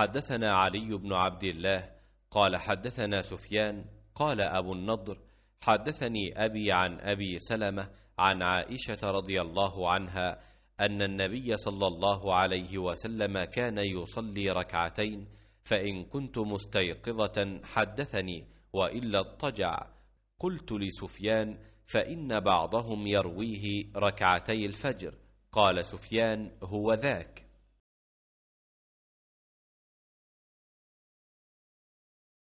حدثنا علي بن عبد الله قال حدثنا سفيان قال أبو النضر حدثني أبي عن أبي سلمة عن عائشة رضي الله عنها أن النبي صلى الله عليه وسلم كان يصلي ركعتين فإن كنت مستيقظة حدثني وإلا اضطجع قلت لسفيان فإن بعضهم يرويه ركعتي الفجر قال سفيان هو ذاك